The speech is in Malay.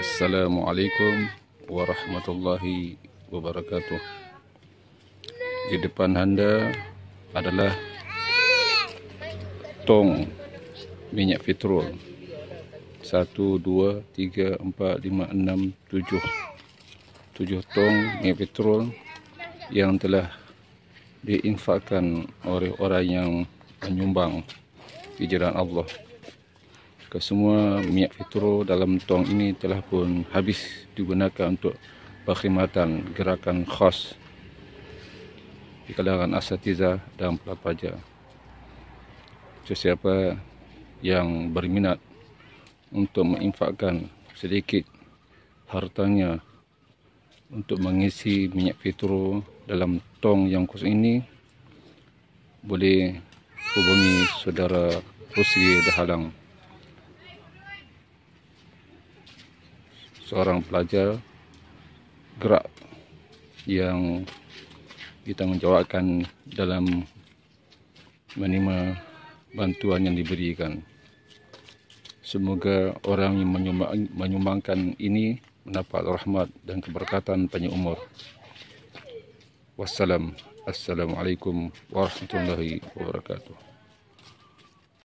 Assalamualaikum warahmatullahi wabarakatuh. Di depan anda adalah tong minyak petrol. 1 2 3 4 5 6 7. 7 tong minyak petrol yang telah diinfakkan oleh orang yang menyumbang di jalan Allah kesemua minyak petrol dalam tong ini telah pun habis digunakan untuk perkhidmatan gerakan khas di kalangan asatiza dan pelajar. Sesiapa yang berminat untuk menginfakkan sedikit hartanya untuk mengisi minyak petrol dalam tong yang kos ini boleh hubungi saudara Rusia Dahalang 0218 seorang pelajar gerak yang ditanggungjawabkan dalam menerima bantuan yang diberikan. Semoga orang yang menyumbangkan ini mendapat rahmat dan keberkatan panjang umur. Wassalam. Assalamualaikum warahmatullahi wabarakatuh.